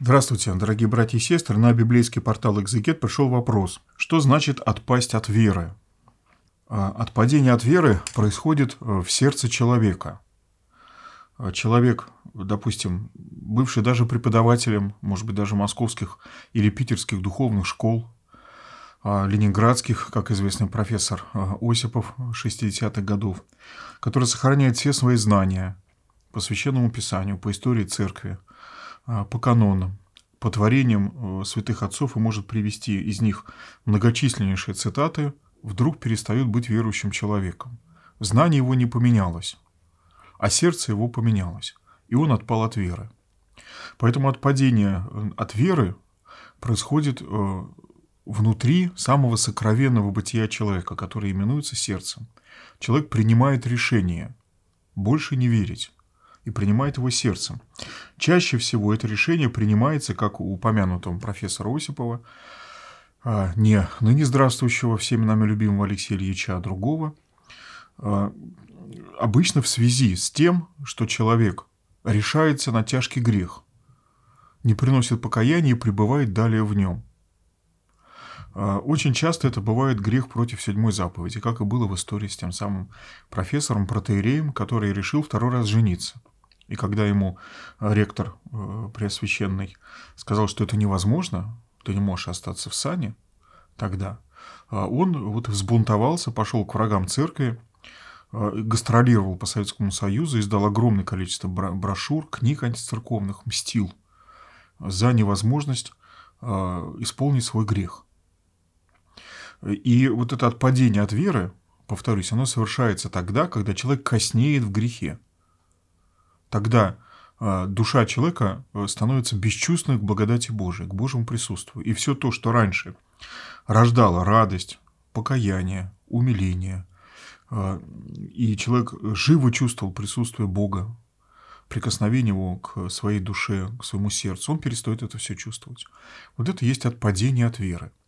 Здравствуйте, дорогие братья и сестры. На библейский портал «Экзегет» пришел вопрос. Что значит «отпасть от веры»? А, Отпадение от веры происходит э, в сердце человека. А, человек, допустим, бывший даже преподавателем, может быть, даже московских или питерских духовных школ, а, ленинградских, как известный профессор Осипов 60-х годов, который сохраняет все свои знания по священному писанию, по истории церкви – Э, по канонам, по творениям э, святых отцов и может привести из них многочисленнейшие цитаты, вдруг перестает быть верующим человеком. Знание его не поменялось, а сердце его поменялось, и он отпал от веры. Поэтому отпадение э, от веры происходит внутри самого сокровенного бытия человека, которое именуется сердцем. Человек принимает решение больше не верить и принимает его сердцем. Чаще всего это решение принимается, как у упомянутого профессора Осипова, а, не ныне здравствующего всеми нами любимого Алексея Ильича, а другого, а, обычно в связи с тем, что человек решается на тяжкий грех, не приносит покаяния и пребывает далее в нем. А, очень часто это бывает грех против седьмой заповеди, как и было в истории с тем самым профессором Протеереем, который решил второй раз жениться. И когда ему э, ректор э, Преосвященный сказал, что это невозможно, ты не можешь остаться в сане тогда, э, он вот взбунтовался, пошел к врагам церкви, гастролировал по Советскому Союзу, издал огромное количество брошюр, книг антицерковных, мстил за невозможность исполнить свой грех. И вот это отпадение от веры, повторюсь, оно совершается тогда, когда человек коснеет в грехе тогда а, душа человека э, становится бесчувственной к благодати Божией, к Божьему присутствию. И все то, что раньше рождало радость, покаяние, умиление, а, и человек живо чувствовал присутствие Бога, прикосновение его к своей душе, к своему сердцу, он перестает это все чувствовать. Вот это есть отпадение от веры –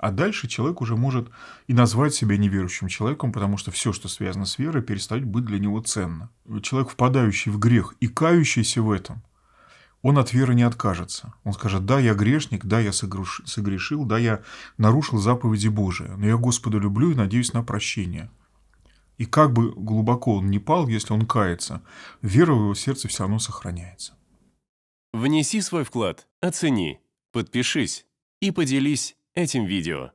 а дальше человек уже может и назвать себя неверующим человеком, потому что все, что связано с верой, перестает быть для него ценно. Человек, впадающий в грех и кающийся в этом, он от веры не откажется. Он скажет, да, я грешник, да, я согрешил, да, я нарушил заповеди Божии, но я Господа люблю и надеюсь на прощение. И как бы глубоко он не пал, если он кается, вера в его сердце все равно сохраняется. Внеси свой вклад, оцени, подпишись и поделись этим видео.